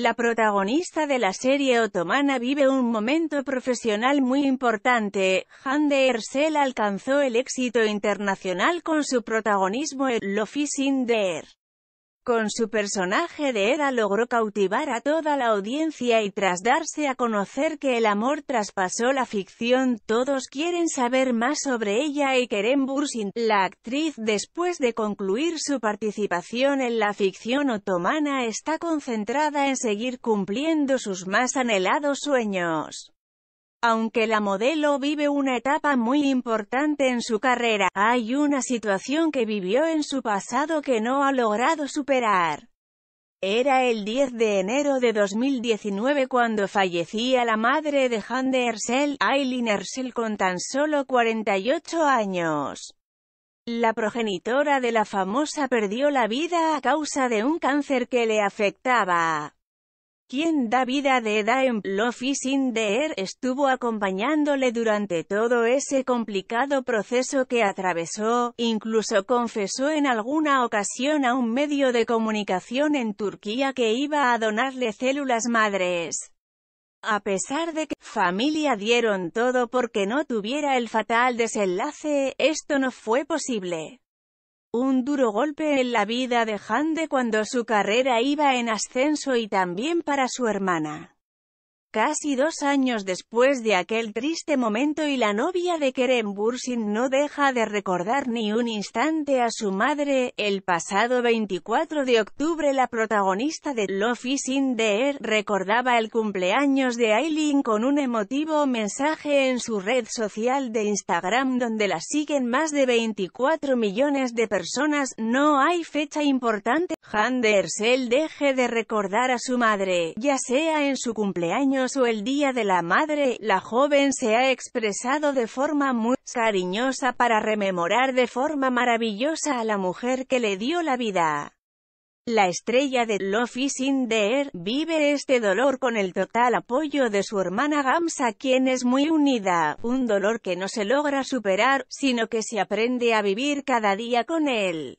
La protagonista de la serie otomana vive un momento profesional muy importante. Hande Ersel alcanzó el éxito internacional con su protagonismo en lo fishing con su personaje de era logró cautivar a toda la audiencia y tras darse a conocer que el amor traspasó la ficción, todos quieren saber más sobre ella y Keren Bursin, la actriz después de concluir su participación en la ficción otomana está concentrada en seguir cumpliendo sus más anhelados sueños. Aunque la modelo vive una etapa muy importante en su carrera, hay una situación que vivió en su pasado que no ha logrado superar. Era el 10 de enero de 2019 cuando fallecía la madre de Hande Ersel, Aileen Ersel con tan solo 48 años. La progenitora de la famosa perdió la vida a causa de un cáncer que le afectaba quien da vida de Daem en estuvo acompañándole durante todo ese complicado proceso que atravesó, incluso confesó en alguna ocasión a un medio de comunicación en Turquía que iba a donarle células madres. A pesar de que familia dieron todo porque no tuviera el fatal desenlace, esto no fue posible un duro golpe en la vida de Hande cuando su carrera iba en ascenso y también para su hermana. Casi dos años después de aquel triste momento y la novia de Keren Bursin no deja de recordar ni un instante a su madre, el pasado 24 de octubre la protagonista de Love is in the Air recordaba el cumpleaños de Aileen con un emotivo mensaje en su red social de Instagram donde la siguen más de 24 millones de personas, no hay fecha importante, Hande deje de recordar a su madre, ya sea en su cumpleaños el Día de la Madre, la joven se ha expresado de forma muy cariñosa para rememorar de forma maravillosa a la mujer que le dio la vida. La estrella de Love is in vive este dolor con el total apoyo de su hermana Gamsa quien es muy unida, un dolor que no se logra superar, sino que se aprende a vivir cada día con él.